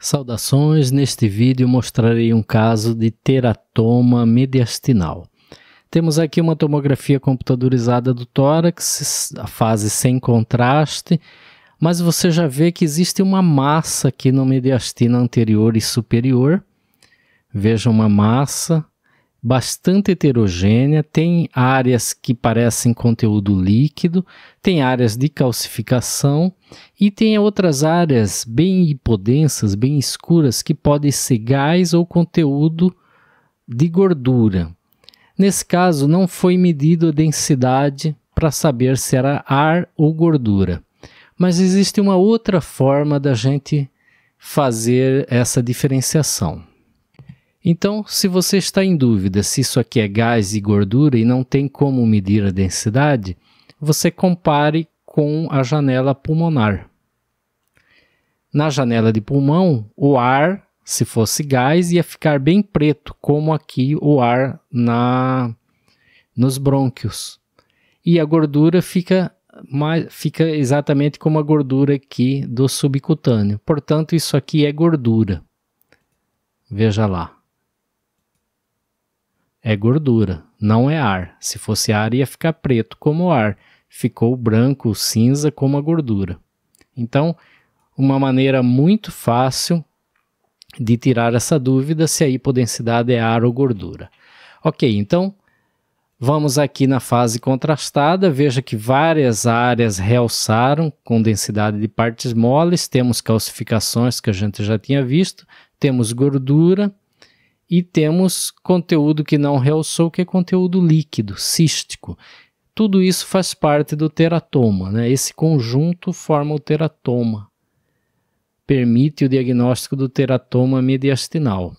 Saudações! Neste vídeo mostrarei um caso de teratoma mediastinal. Temos aqui uma tomografia computadorizada do tórax, a fase sem contraste, mas você já vê que existe uma massa aqui no mediastino anterior e superior. Veja uma massa bastante heterogênea, tem áreas que parecem conteúdo líquido, tem áreas de calcificação e tem outras áreas bem hipodensas, bem escuras, que podem ser gás ou conteúdo de gordura. Nesse caso, não foi medido a densidade para saber se era ar ou gordura. Mas existe uma outra forma da gente fazer essa diferenciação. Então, se você está em dúvida se isso aqui é gás e gordura e não tem como medir a densidade, você compare com a janela pulmonar. Na janela de pulmão, o ar, se fosse gás, ia ficar bem preto, como aqui o ar na nos brônquios. E a gordura fica mais, fica exatamente como a gordura aqui do subcutâneo. Portanto, isso aqui é gordura. Veja lá é gordura, não é ar. Se fosse ar, ia ficar preto como o ar. Ficou branco, cinza como a gordura. Então, uma maneira muito fácil de tirar essa dúvida se a hipodensidade é ar ou gordura. Ok, então vamos aqui na fase contrastada. Veja que várias áreas realçaram com densidade de partes moles. Temos calcificações que a gente já tinha visto, temos gordura e temos conteúdo que não realçou, que é conteúdo líquido, cístico. Tudo isso faz parte do teratoma, né? Esse conjunto forma o teratoma. Permite o diagnóstico do teratoma mediastinal.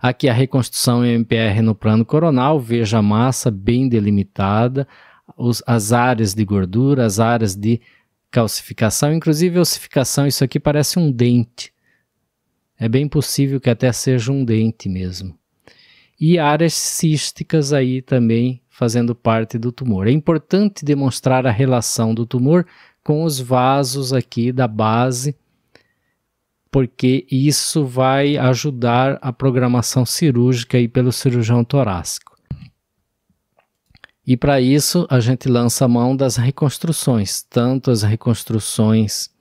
Aqui a reconstrução MPR no plano coronal, veja a massa bem delimitada, os, as áreas de gordura, as áreas de calcificação, inclusive ossificação, isso aqui parece um dente. É bem possível que até seja um dente mesmo. E áreas císticas aí também fazendo parte do tumor. É importante demonstrar a relação do tumor com os vasos aqui da base, porque isso vai ajudar a programação cirúrgica aí pelo cirurgião torácico. E para isso, a gente lança a mão das reconstruções, tanto as reconstruções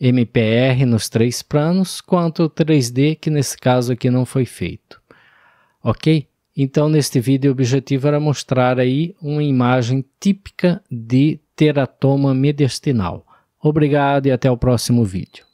MPR nos três planos, quanto o 3D, que nesse caso aqui não foi feito. Ok? Então, neste vídeo, o objetivo era mostrar aí uma imagem típica de teratoma mediastinal. Obrigado e até o próximo vídeo.